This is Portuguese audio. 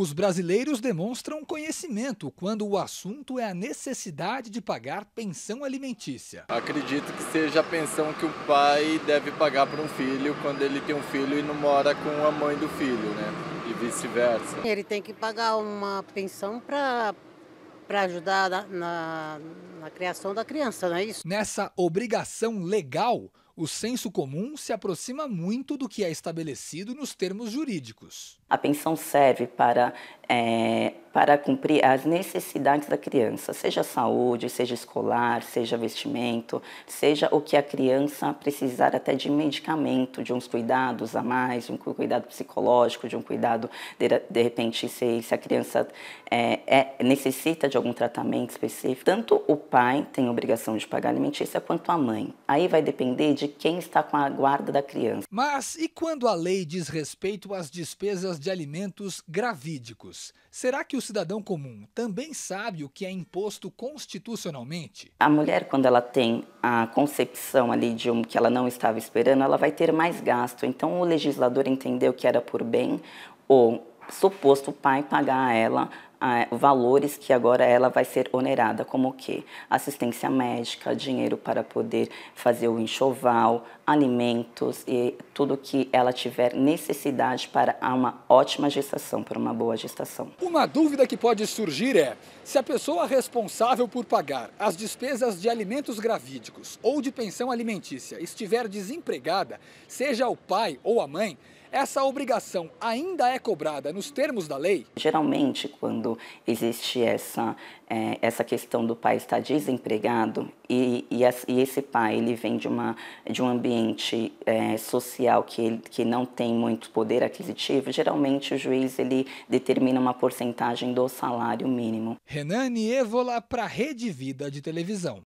Os brasileiros demonstram conhecimento quando o assunto é a necessidade de pagar pensão alimentícia. Acredito que seja a pensão que o pai deve pagar para um filho quando ele tem um filho e não mora com a mãe do filho, né? E vice-versa. Ele tem que pagar uma pensão para para ajudar na, na, na criação da criança, não é isso? Nessa obrigação legal, o senso comum se aproxima muito do que é estabelecido nos termos jurídicos. A pensão serve para é para cumprir as necessidades da criança, seja saúde, seja escolar, seja vestimento, seja o que a criança precisar até de medicamento, de uns cuidados a mais, de um cuidado psicológico, de um cuidado, de, de repente, se, se, a criança é, é, necessita de algum tratamento específico. Tanto o pai tem obrigação de pagar alimentícia quanto a mãe. Aí vai depender de quem está com a guarda da criança. Mas e quando a lei diz respeito às despesas de alimentos gravídicos? Será que o cidadão comum também sabe o que é imposto constitucionalmente? A mulher, quando ela tem a concepção ali de um que ela não estava esperando, ela vai ter mais gasto. Então, o legislador entendeu que era por bem ou suposto o pai pagar a ela valores que agora ela vai ser onerada, como o quê? Assistência médica, dinheiro para poder fazer o enxoval, alimentos e tudo que ela tiver necessidade para uma ótima gestação, para uma boa gestação. Uma dúvida que pode surgir é, se a pessoa responsável por pagar as despesas de alimentos gravídicos ou de pensão alimentícia estiver desempregada, seja o pai ou a mãe, essa obrigação ainda é cobrada nos termos da lei? Geralmente, quando existe essa, é, essa questão do pai estar desempregado e, e, e, esse pai ele vem de, uma, de um ambiente é, social que, que não tem muito poder aquisitivo, geralmente o juiz ele determina uma porcentagem do salário mínimo. Renan Evola para a Rede Vida de Televisão.